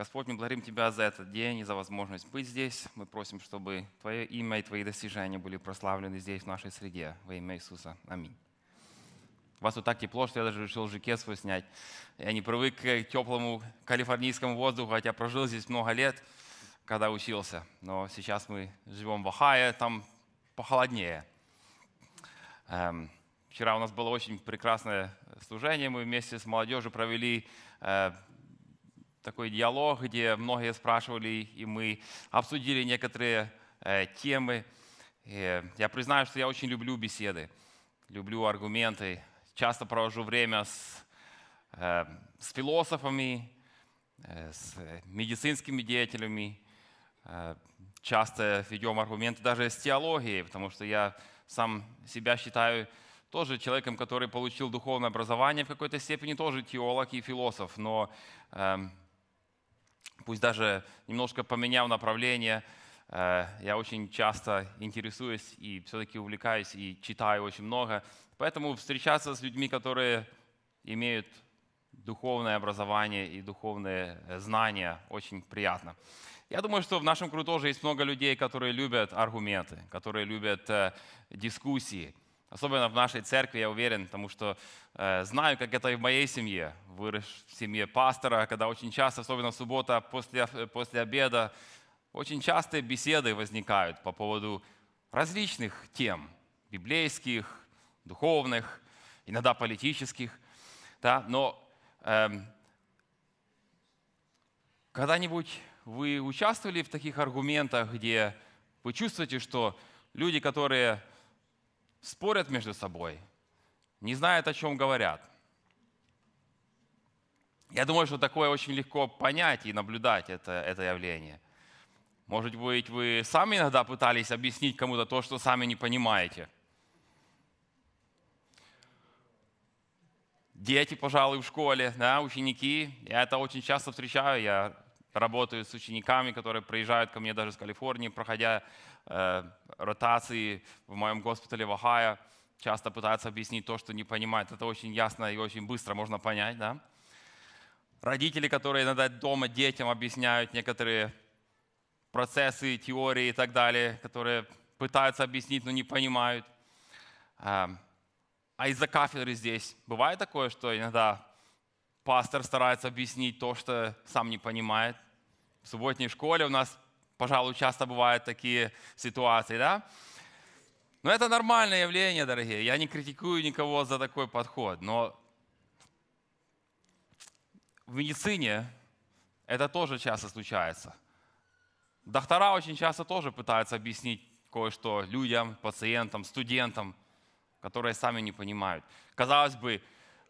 Господь, мы благодарим Тебя за этот день и за возможность быть здесь. Мы просим, чтобы Твое имя и Твои достижения были прославлены здесь, в нашей среде. Во имя Иисуса. Аминь. Вас вот так тепло, что я даже решил жакет свой снять. Я не привык к теплому калифорнийскому воздуху, хотя прожил здесь много лет, когда учился. Но сейчас мы живем в Ахае, там похолоднее. Эм, вчера у нас было очень прекрасное служение. Мы вместе с молодежью провели э, такой диалог, где многие спрашивали, и мы обсудили некоторые э, темы. И я признаю, что я очень люблю беседы, люблю аргументы. Часто провожу время с, э, с философами, э, с медицинскими деятелями. Часто ведем аргументы даже с теологией, потому что я сам себя считаю тоже человеком, который получил духовное образование в какой-то степени, тоже теолог и философ, но эм, пусть даже немножко поменяв направление, э, я очень часто интересуюсь и все-таки увлекаюсь и читаю очень много. Поэтому встречаться с людьми, которые имеют духовное образование и духовные э, знания, очень приятно. Я думаю, что в нашем кругу тоже есть много людей, которые любят аргументы, которые любят э, дискуссии – Особенно в нашей церкви, я уверен, потому что э, знаю, как это и в моей семье. Вырос в семье пастора, когда очень часто, особенно суббота после, после обеда, очень частые беседы возникают по поводу различных тем, библейских, духовных, иногда политических. Да? Но э, когда-нибудь вы участвовали в таких аргументах, где вы чувствуете, что люди, которые спорят между собой, не знают, о чем говорят. Я думаю, что такое очень легко понять и наблюдать это, это явление. Может быть, вы сами иногда пытались объяснить кому-то то, что сами не понимаете. Дети, пожалуй, в школе, да, ученики. Я это очень часто встречаю. Я работаю с учениками, которые приезжают ко мне даже с Калифорнии, проходя Э, ротации в моем госпитале в Ахайо часто пытаются объяснить то, что не понимают. Это очень ясно и очень быстро можно понять. Да? Родители, которые иногда дома детям объясняют некоторые процессы, теории и так далее, которые пытаются объяснить, но не понимают. Э, а из-за кафедры здесь бывает такое, что иногда пастор старается объяснить то, что сам не понимает. В субботней школе у нас пожалуй, часто бывают такие ситуации, да? Но это нормальное явление, дорогие. Я не критикую никого за такой подход, но в медицине это тоже часто случается. Доктора очень часто тоже пытаются объяснить кое-что людям, пациентам, студентам, которые сами не понимают. Казалось бы,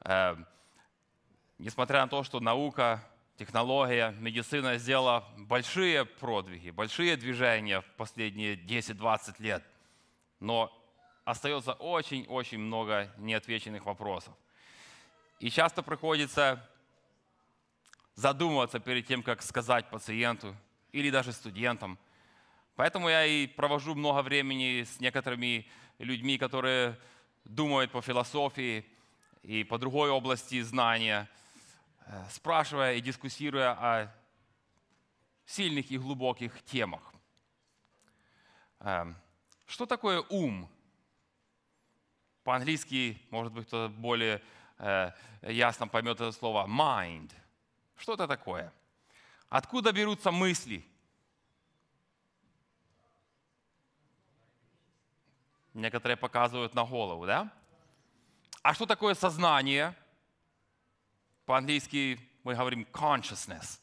э, несмотря на то, что наука технология, медицина сделала большие продвиги, большие движения в последние 10-20 лет, но остается очень-очень много неотвеченных вопросов. И часто приходится задумываться перед тем, как сказать пациенту или даже студентам. Поэтому я и провожу много времени с некоторыми людьми, которые думают по философии и по другой области знания – Э, спрашивая и дискуссируя о сильных и глубоких темах. Э, что такое ум? По-английски, может быть, кто-то более э, ясно поймет это слово mind. Что это такое? Откуда берутся мысли? Некоторые показывают на голову, да? А что такое сознание? По-английски мы говорим consciousness.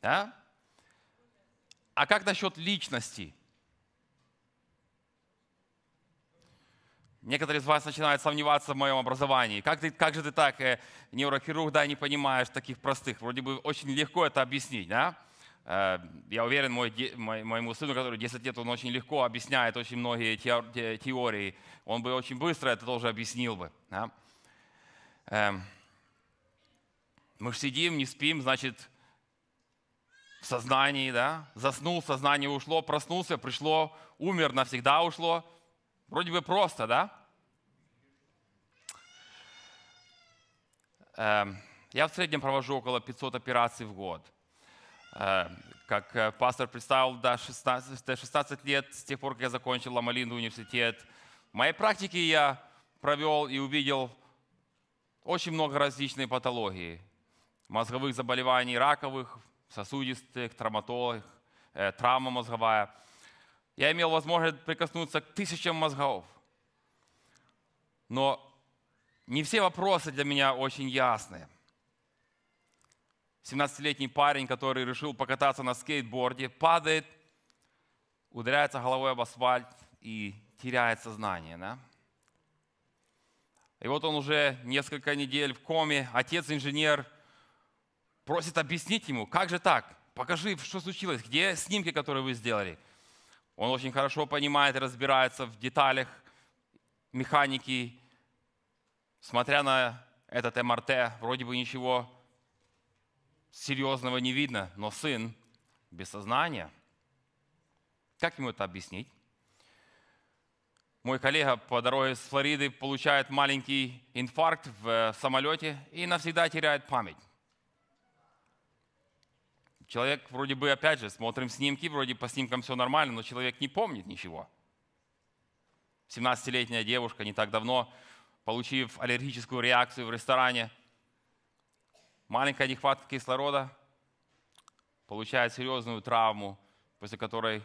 Да? А как насчет личности? Некоторые из вас начинают сомневаться в моем образовании. Как, ты, как же ты так, э, нейрохирург, да, не понимаешь таких простых? Вроде бы очень легко это объяснить, да? Э, я уверен, мой, мой, моему сыну, который 10 лет, он очень легко объясняет очень многие теории. Он бы очень быстро это тоже объяснил бы. Да? Эм, мы же сидим, не спим, значит, в сознании, да? Заснул, сознание ушло, проснулся, пришло, умер, навсегда ушло. Вроде бы просто, да? Эм, я в среднем провожу около 500 операций в год. Эм, как э, пастор представил, да, 16, 16 лет с тех пор, как я закончил Ламалинду университет. В моей практике я провел и увидел очень много различных патологий, Мозговых заболеваний, раковых, сосудистых, травматологов, э, травма мозговая. Я имел возможность прикоснуться к тысячам мозгов. Но не все вопросы для меня очень ясны. 17-летний парень, который решил покататься на скейтборде, падает, ударяется головой об асфальт и теряет сознание. Да? И вот он уже несколько недель в коме, отец-инженер просит объяснить ему, как же так, покажи, что случилось, где снимки, которые вы сделали. Он очень хорошо понимает и разбирается в деталях механики. Смотря на этот МРТ, вроде бы ничего серьезного не видно, но сын без сознания. Как ему это объяснить? Мой коллега по дороге с Флориды получает маленький инфаркт в э, самолете и навсегда теряет память. Человек вроде бы, опять же, смотрим снимки, вроде по снимкам все нормально, но человек не помнит ничего. 17-летняя девушка не так давно, получив аллергическую реакцию в ресторане, маленькая нехватка кислорода, получает серьезную травму, после которой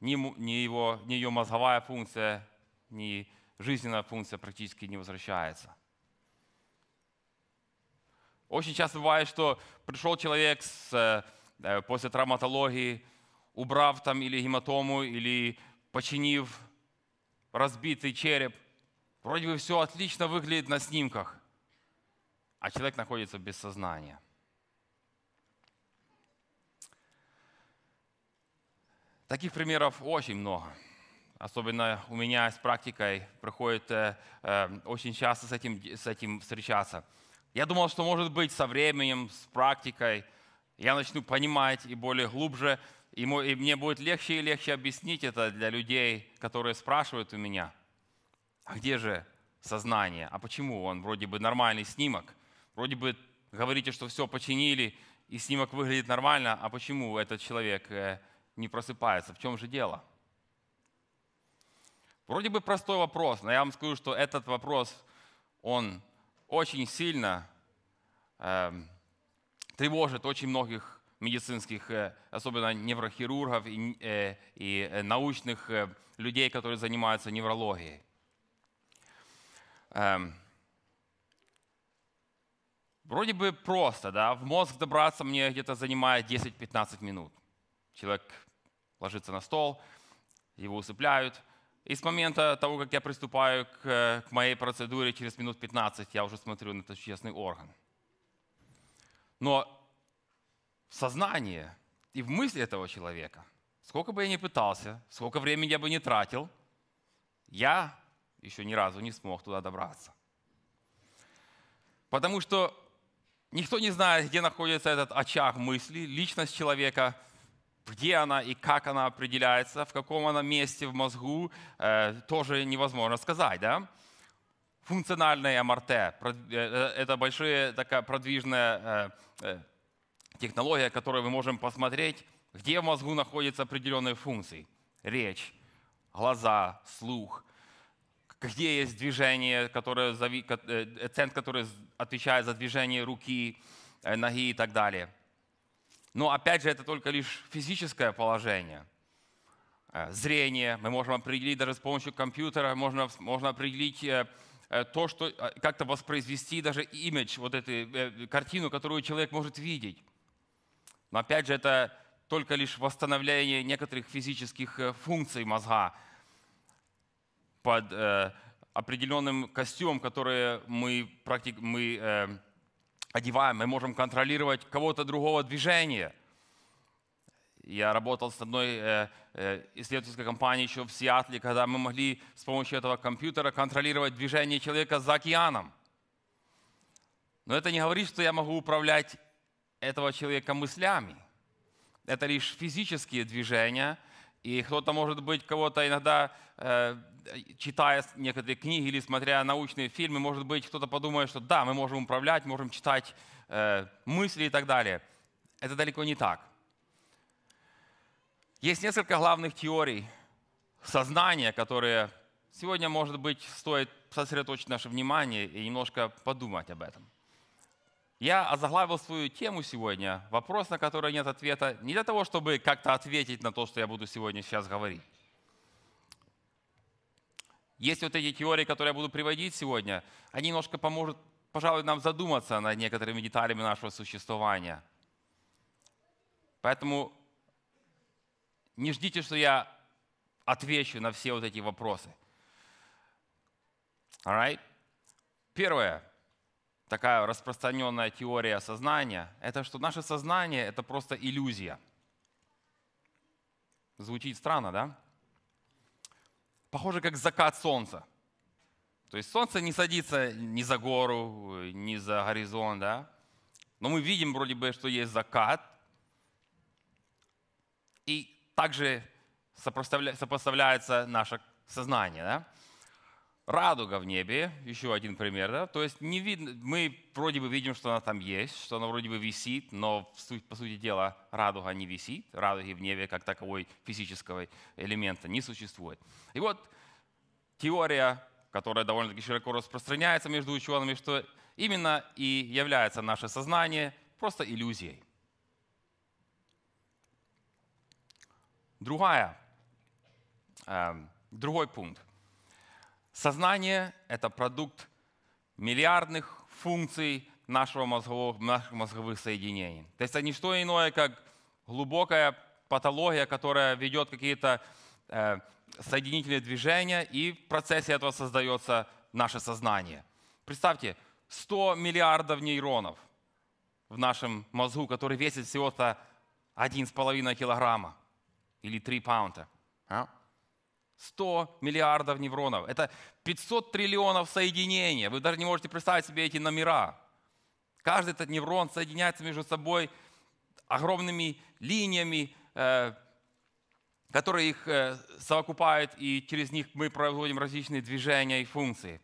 ни, ни, его, ни ее мозговая функция, ни жизненная функция практически не возвращается. Очень часто бывает, что пришел человек с, э, э, после травматологии, убрав там или гематому, или починив разбитый череп. Вроде бы все отлично выглядит на снимках, а человек находится без сознания – Таких примеров очень много. Особенно у меня с практикой приходит э, э, очень часто с этим, с этим встречаться. Я думал, что, может быть, со временем, с практикой я начну понимать и более глубже, и, мой, и мне будет легче и легче объяснить это для людей, которые спрашивают у меня, а где же сознание? А почему он вроде бы нормальный снимок? Вроде бы говорите, что все починили, и снимок выглядит нормально, а почему этот человек э, не просыпается. В чем же дело? Вроде бы простой вопрос, но я вам скажу, что этот вопрос, он очень сильно э, тревожит очень многих медицинских, э, особенно неврохирургов и, э, и э, научных э, людей, которые занимаются неврологией. Эм, вроде бы просто, да, в мозг добраться мне где-то занимает 10-15 минут. Человек ложится на стол, его усыпляют. И с момента того, как я приступаю к, к моей процедуре, через минут 15 я уже смотрю на этот честный орган. Но в сознании и в мысли этого человека, сколько бы я ни пытался, сколько времени я бы не тратил, я еще ни разу не смог туда добраться. Потому что никто не знает, где находится этот очаг мысли, личность человека – где она и как она определяется, в каком она месте в мозгу, э, тоже невозможно сказать. Да? Функциональная МРТ – э, э, это большая такая продвижная технология, которую мы можем посмотреть, где в мозгу находятся определенные функции. Речь, глаза, слух, где есть движение, которое, центр, который отвечает за движение руки, ноги и так далее – но опять же, это только лишь физическое положение. Э, зрение мы можем определить даже с помощью компьютера, можно, можно определить э, э, то, что как-то воспроизвести даже имидж, вот эту картину, которую человек может видеть. Но опять же, это только лишь восстановление некоторых физических функций мозга под определенным костюмом, который мы, практик, мы одеваем, мы можем контролировать кого-то другого движения. Я работал с одной э, э, исследовательской компанией еще в Сиатле, когда мы могли с помощью этого компьютера контролировать движение человека за океаном. Но это не говорит, что я могу управлять этого человека мыслями. Это лишь физические движения – и кто-то, может быть, кого-то иногда, э, читая некоторые книги или смотря научные фильмы, может быть, кто-то подумает, что да, мы можем управлять, можем читать э, мысли и так далее. Это далеко не так. Есть несколько главных теорий сознания, которые сегодня, может быть, стоит сосредоточить наше внимание и немножко подумать об этом. Я озаглавил свою тему сегодня, вопрос, на который нет ответа, не для того, чтобы как-то ответить на то, что я буду сегодня сейчас говорить. Есть вот эти теории, которые я буду приводить сегодня, они немножко поможет, пожалуй, нам задуматься над некоторыми деталями нашего существования. Поэтому не ждите, что я отвечу на все вот эти вопросы. All right? Первое такая распространенная теория сознания, это что наше сознание — это просто иллюзия. Звучит странно, да? Похоже, как закат солнца. То есть солнце не садится ни за гору, ни за горизонт, да? Но мы видим вроде бы, что есть закат. И также сопоставляется наше сознание, да? Радуга в небе, еще один пример, да? То есть не видно, мы вроде бы видим, что она там есть, что она вроде бы висит, но по сути дела радуга не висит, радуги в небе как таковой физического элемента не существует. И вот теория, которая довольно-таки широко распространяется между учеными, что именно и является наше сознание просто иллюзией. Другая, э, другой пункт Сознание — это продукт миллиардных функций нашего мозгового, наших мозговых соединений. То есть это не что иное, как глубокая патология, которая ведет какие-то э, соединительные движения, и в процессе этого создается наше сознание. Представьте, 100 миллиардов нейронов в нашем мозгу, который весит всего-то 1,5 килограмма или 3 паунда. А? 100 миллиардов невронов. Это 500 триллионов соединений. Вы даже не можете представить себе эти номера. Каждый этот неврон соединяется между собой огромными линиями, э, которые их э, совокупают, и через них мы проводим различные движения и функции.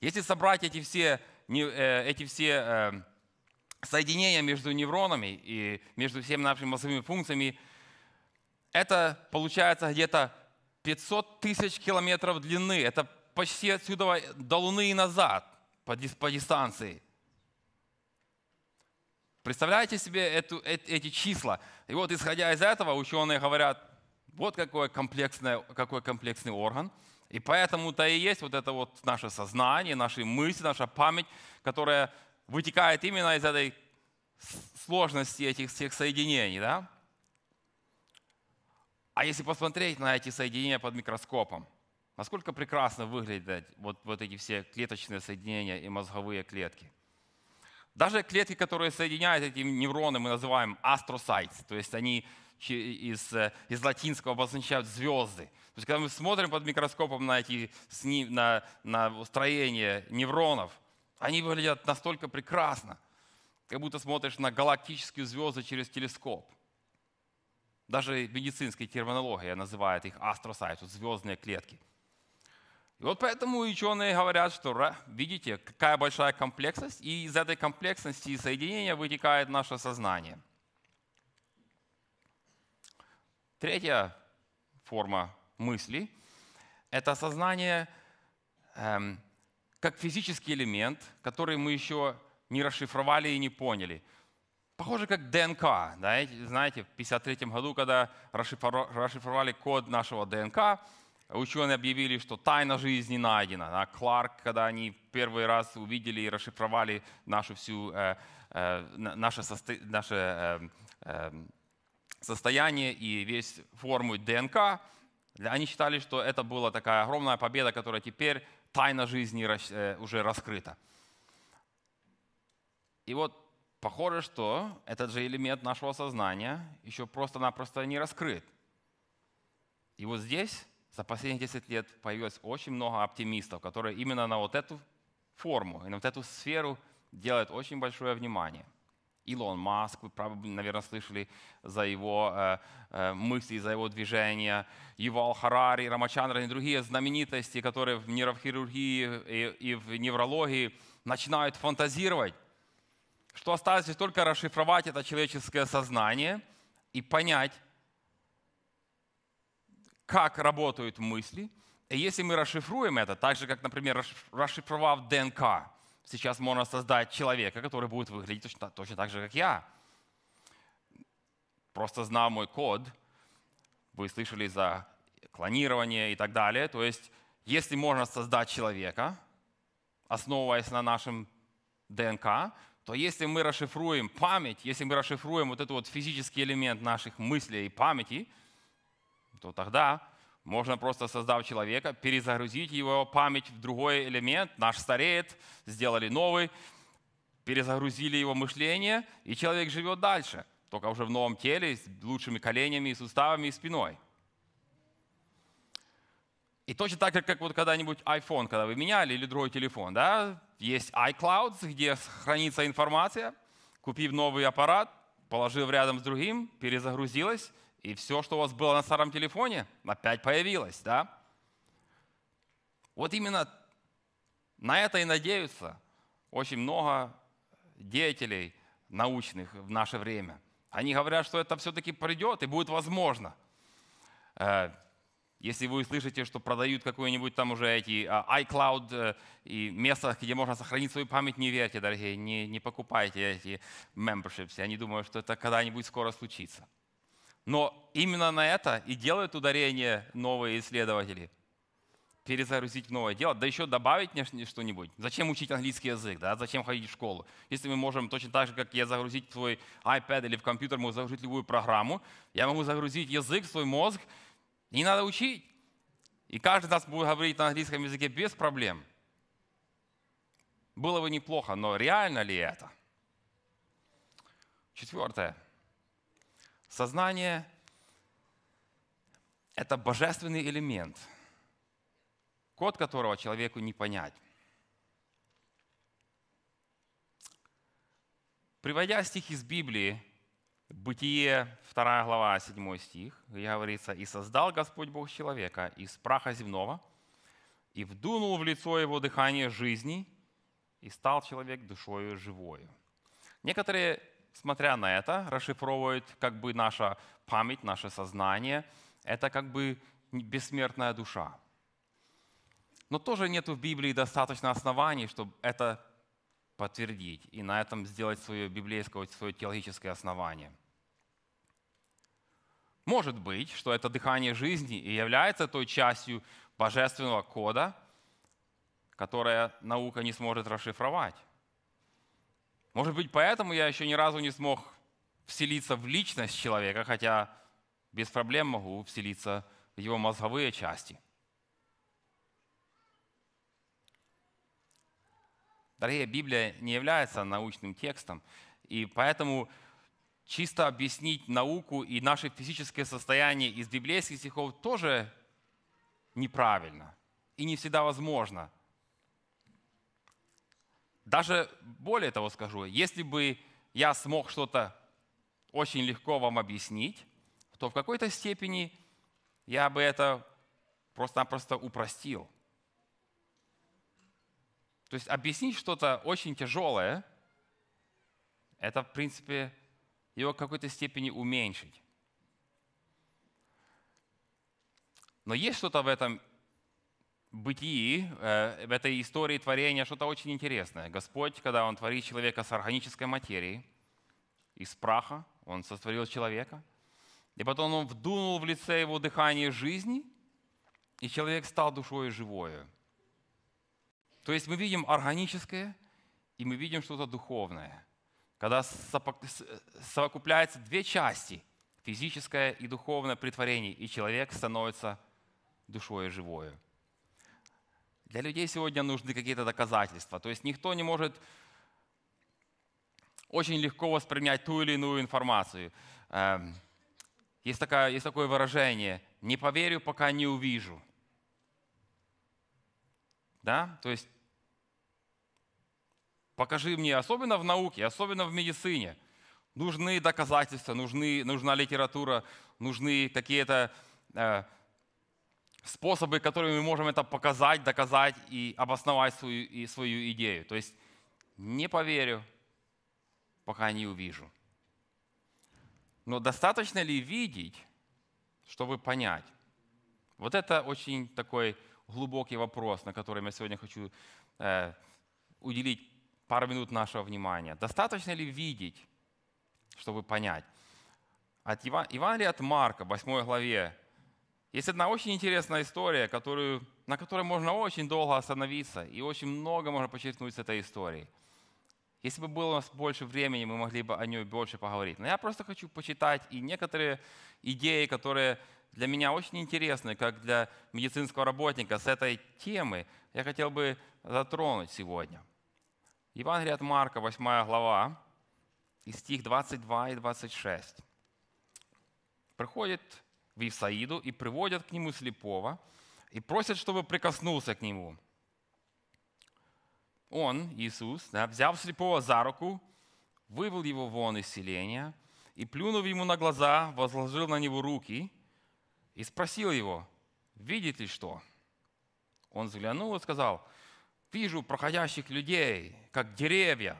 Если собрать эти все, э, эти все соединения между невронами и между всеми нашими мозговыми функциями, это получается где-то 500 тысяч километров длины. Это почти отсюда до Луны и назад по, по дистанции. Представляете себе эту, э, эти числа? И вот исходя из этого ученые говорят, вот какой, комплексный, какой комплексный орган. И поэтому-то и есть вот это вот наше сознание, наши мысли, наша память, которая вытекает именно из этой сложности этих всех соединений. Да? А если посмотреть на эти соединения под микроскопом, насколько прекрасно выглядят вот, вот эти все клеточные соединения и мозговые клетки. Даже клетки, которые соединяют эти нейроны, мы называем астроcytes, то есть они из, э, из латинского обозначают звезды. То есть когда мы смотрим под микроскопом на, эти, на, на строение нейронов, они выглядят настолько прекрасно, как будто смотришь на галактические звезды через телескоп. Даже медицинская терминология называет их астроцайты, звездные клетки. И вот поэтому ученые говорят, что видите, какая большая комплексность, и из этой комплексности и соединения вытекает наше сознание. Третья форма мысли – это сознание эм, как физический элемент, который мы еще не расшифровали и не поняли – Похоже, как ДНК. Да? Знаете, в 1953 году, когда расшифровали код нашего ДНК, ученые объявили, что тайна жизни найдена. А Кларк, когда они первый раз увидели и расшифровали нашу всю, э, э, наше, состо... наше э, э, состояние и весь форму ДНК, они считали, что это была такая огромная победа, которая теперь тайна жизни э, уже раскрыта. И вот Похоже, что этот же элемент нашего сознания еще просто-напросто не раскрыт. И вот здесь за последние 10 лет появилось очень много оптимистов, которые именно на вот эту форму и на вот эту сферу делают очень большое внимание. Илон Маск, вы, наверное, слышали за его э, э, мысли, за его движения. Ювал Харари, Рамачандра и другие знаменитости, которые в нейрохирургии и, и в неврологии начинают фантазировать что осталось лишь только расшифровать это человеческое сознание и понять, как работают мысли. И если мы расшифруем это, так же, как, например, расшифровав ДНК, сейчас можно создать человека, который будет выглядеть точно, точно так же, как я. Просто знав мой код, вы слышали за клонирование и так далее. То есть, если можно создать человека, основываясь на нашем ДНК, то если мы расшифруем память, если мы расшифруем вот этот вот физический элемент наших мыслей и памяти, то тогда можно просто, создав человека, перезагрузить его память в другой элемент. Наш стареет, сделали новый, перезагрузили его мышление, и человек живет дальше, только уже в новом теле, с лучшими коленями, и суставами и спиной. И точно так же, как вот когда-нибудь iPhone, когда вы меняли, или другой телефон, да, есть iCloud, где хранится информация, купив новый аппарат, положив рядом с другим, перезагрузилась и все, что у вас было на старом телефоне, опять появилось, да. Вот именно на это и надеются очень много деятелей научных в наше время. Они говорят, что это все-таки придет и будет возможно. Э, если вы услышите, что продают какую нибудь там уже эти а, iCloud э, и место, где можно сохранить свою память, не верьте, дорогие, не, не покупайте эти memberships. Я не думаю, что это когда-нибудь скоро случится. Но именно на это и делают ударение новые исследователи. Перезагрузить новое дело, да еще добавить что-нибудь. Зачем учить английский язык, да? зачем ходить в школу? Если мы можем точно так же, как я загрузить в свой iPad или в компьютер, могу загрузить любую программу, я могу загрузить язык, в свой мозг, не надо учить. И каждый из нас будет говорить на английском языке без проблем. Было бы неплохо, но реально ли это? Четвертое. Сознание – это божественный элемент, код которого человеку не понять. Приводя стих из Библии, Бытие, 2 глава, 7 стих, где говорится, «И создал Господь Бог человека из праха земного, и вдунул в лицо его дыхание жизни, и стал человек душою живою». Некоторые, смотря на это, расшифровывают как бы наша память, наше сознание. Это как бы бессмертная душа. Но тоже нет в Библии достаточно оснований, чтобы это подтвердить и на этом сделать свое библейское, свое теологическое основание. Может быть, что это дыхание жизни и является той частью божественного кода, которая наука не сможет расшифровать. Может быть, поэтому я еще ни разу не смог вселиться в личность человека, хотя без проблем могу вселиться в его мозговые части – Дорогие, Библия не является научным текстом, и поэтому чисто объяснить науку и наше физическое состояние из библейских стихов тоже неправильно и не всегда возможно. Даже более того скажу, если бы я смог что-то очень легко вам объяснить, то в какой-то степени я бы это просто-напросто упростил – то есть объяснить что-то очень тяжелое, это, в принципе, его в какой-то степени уменьшить. Но есть что-то в этом бытии, э, в этой истории творения, что-то очень интересное. Господь, когда Он творит человека с органической материи, из праха, Он сотворил человека, и потом Он вдунул в лице его дыхание жизни, и человек стал душою живою – то есть мы видим органическое, и мы видим что-то духовное. Когда э, совокупляются две части, физическое и духовное притворение, и человек становится душой живою. Для людей сегодня нужны какие-то доказательства. То есть никто не может очень легко воспринять ту или иную информацию. Эм, есть, такое, есть такое выражение «не поверю, пока не увижу». Да? То есть покажи мне, особенно в науке, особенно в медицине, нужны доказательства, нужны, нужна литература, нужны какие-то э, способы, которыми мы можем это показать, доказать и обосновать свою, и свою идею. То есть не поверю, пока не увижу. Но достаточно ли видеть, чтобы понять? Вот это очень такой глубокий вопрос, на котором я сегодня хочу э, уделить пару минут нашего внимания. Достаточно ли видеть, чтобы понять? От Иван, Евангелия от Марка, 8 главе, есть одна очень интересная история, которую, на которой можно очень долго остановиться, и очень много можно подчеркнуть с этой историей. Если бы было у нас больше времени, мы могли бы о ней больше поговорить. Но я просто хочу почитать и некоторые идеи, которые для меня очень интересны, как для медицинского работника с этой темы, я хотел бы затронуть сегодня. Евангелие от Марка, 8 глава, и стих 22 и 26. Приходит в Исаиду и приводят к нему слепого и просят, чтобы прикоснулся к нему. Он, Иисус, да, взяв слепого за руку, вывел его вон из селения и, плюнув ему на глаза, возложил на него руки – и спросил его, видит ли что? Он взглянул и сказал, вижу проходящих людей, как деревья.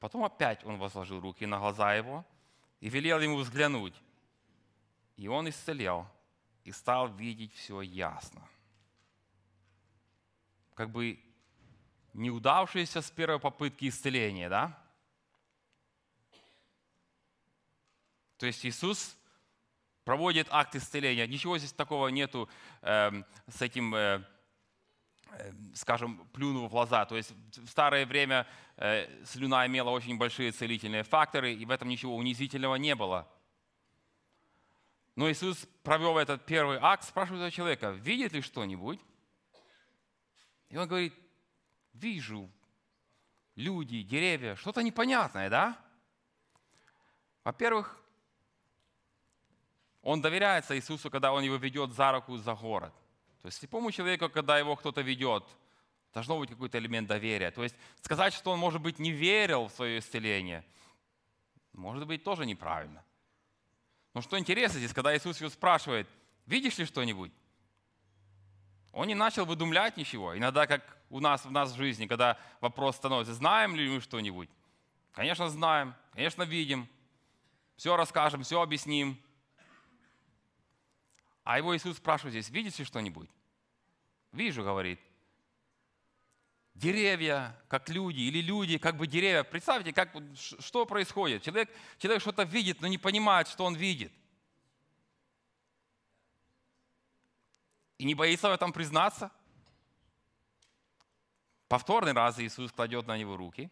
Потом опять он возложил руки на глаза его и велел ему взглянуть. И он исцелел и стал видеть все ясно. Как бы неудавшееся с первой попытки исцеления, да? То есть Иисус проводит акт исцеления. Ничего здесь такого нету э, с этим, э, э скажем, плюну в глаза. То есть в старое время э, слюна имела очень большие целительные факторы, и в этом ничего унизительного не было. Но Иисус провел этот первый акт, спрашивает этого человека, видит ли что-нибудь? И он говорит, вижу люди, деревья, что-то непонятное, да? Во-первых, он доверяется Иисусу, когда Он его ведет за руку за город. То есть слепому человеку, когда его кто-то ведет, должно быть какой-то элемент доверия. То есть сказать, что он, может быть, не верил в свое исцеление, может быть, тоже неправильно. Но что интересно здесь, когда Иисус его спрашивает, видишь ли что-нибудь? Он не начал выдумлять ничего. Иногда, как у нас, в нас в жизни, когда вопрос становится, знаем ли мы что-нибудь? Конечно, знаем, конечно, видим. Все расскажем, все объясним, а его Иисус спрашивает здесь, видите что-нибудь? Вижу, говорит. Деревья, как люди, или люди, как бы деревья. Представьте, как, что происходит. Человек, человек что-то видит, но не понимает, что он видит. И не боится в этом признаться. Повторный раз Иисус кладет на него руки.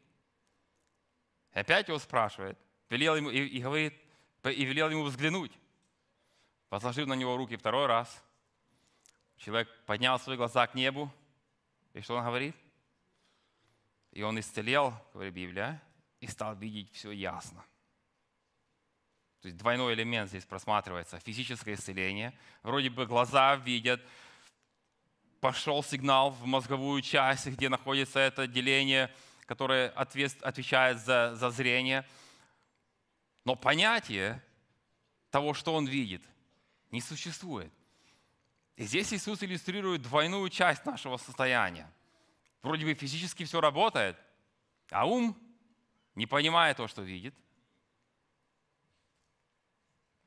И опять его спрашивает, велел ему, и, и говорит, и велел ему взглянуть. Возложив на него руки второй раз, человек поднял свои глаза к небу. И что он говорит? И он исцелел, говорит Библия, и стал видеть все ясно. То есть двойной элемент здесь просматривается. Физическое исцеление. Вроде бы глаза видят, пошел сигнал в мозговую часть, где находится это деление, которое отвечает за, за зрение. Но понятие того, что он видит, не существует. И здесь Иисус иллюстрирует двойную часть нашего состояния. Вроде бы физически все работает, а ум, не понимая то, что видит,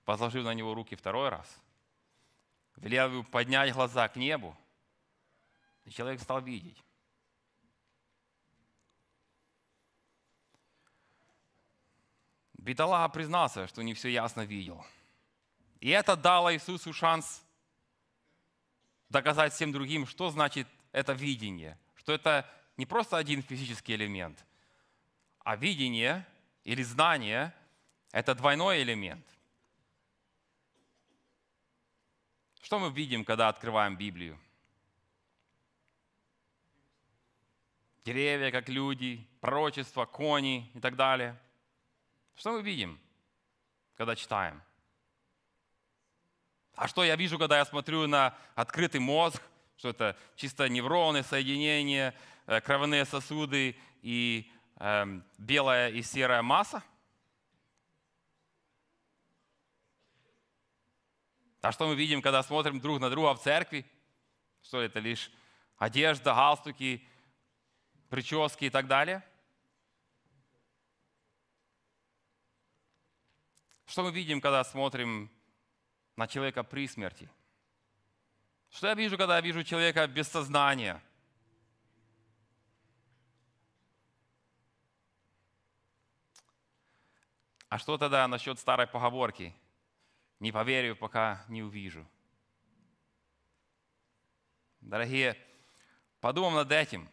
возложив на него руки второй раз, велел ему поднять глаза к небу, и человек стал видеть. Бедолага признался, что не все ясно видел – и это дало Иисусу шанс доказать всем другим, что значит это видение, что это не просто один физический элемент, а видение или знание – это двойной элемент. Что мы видим, когда открываем Библию? Деревья, как люди, пророчества, кони и так далее. Что мы видим, когда читаем? А что я вижу, когда я смотрю на открытый мозг, что это чисто невроны, соединения, э, кровяные сосуды и э, белая и серая масса? А что мы видим, когда смотрим друг на друга в церкви? Что это лишь одежда, галстуки, прически и так далее? Что мы видим, когда смотрим на человека при смерти. Что я вижу, когда я вижу человека без сознания? А что тогда насчет старой поговорки? Не поверю, пока не увижу. Дорогие, подумал над этим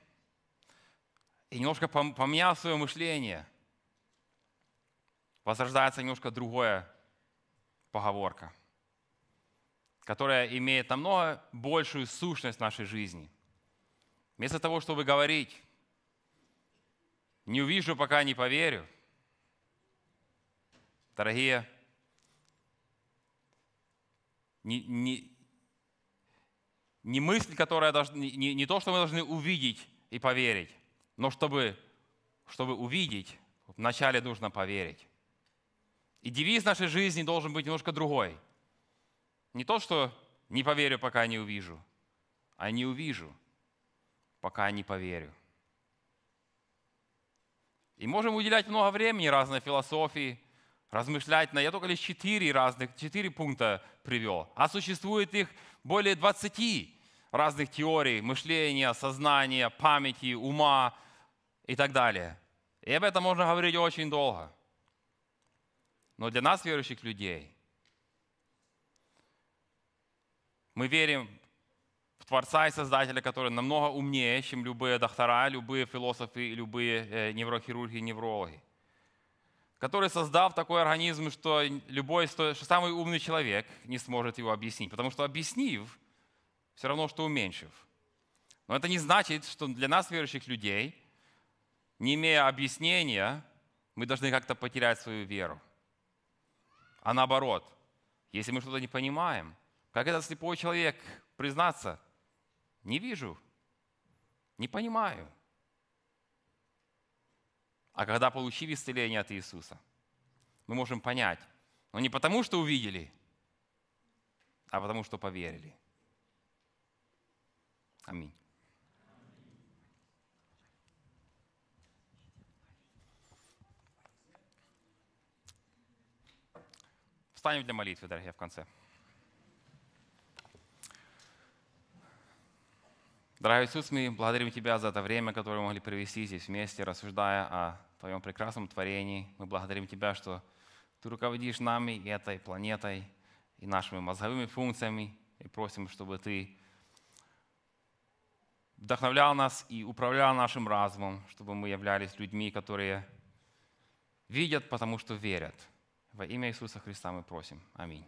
и немножко поменял свое мышление. Возрождается немножко другая поговорка – которая имеет намного большую сущность нашей жизни. Вместо того, чтобы говорить, не увижу, пока не поверю, дорогие, не, не, не мысль, которая должна, не, не то, что мы должны увидеть и поверить, но чтобы, чтобы увидеть, вначале нужно поверить. И девиз нашей жизни должен быть немножко другой – не то, что не поверю, пока не увижу, а не увижу, пока не поверю. И можем уделять много времени разной философии, размышлять на... Я только лишь четыре разных, четыре пункта привел. А существует их более 20 разных теорий мышления, сознания, памяти, ума и так далее. И об этом можно говорить очень долго. Но для нас, верующих людей – Мы верим в Творца и Создателя, который намного умнее, чем любые доктора, любые философы, любые э, неврохирурги неврологи. Который создал такой организм, что любой что самый умный человек не сможет его объяснить. Потому что объяснив, все равно, что уменьшив. Но это не значит, что для нас, верующих людей, не имея объяснения, мы должны как-то потерять свою веру. А наоборот, если мы что-то не понимаем – как этот слепой человек признаться, не вижу, не понимаю. А когда получили исцеление от Иисуса, мы можем понять, но ну, не потому, что увидели, а потому, что поверили. Аминь. Встанем для молитвы, дорогие, в конце. Дорогой Иисус, мы благодарим Тебя за это время, которое мы могли провести здесь вместе, рассуждая о Твоем прекрасном творении. Мы благодарим Тебя, что Ты руководишь нами и этой планетой, и нашими мозговыми функциями, и просим, чтобы Ты вдохновлял нас и управлял нашим разумом, чтобы мы являлись людьми, которые видят, потому что верят. Во имя Иисуса Христа мы просим. Аминь.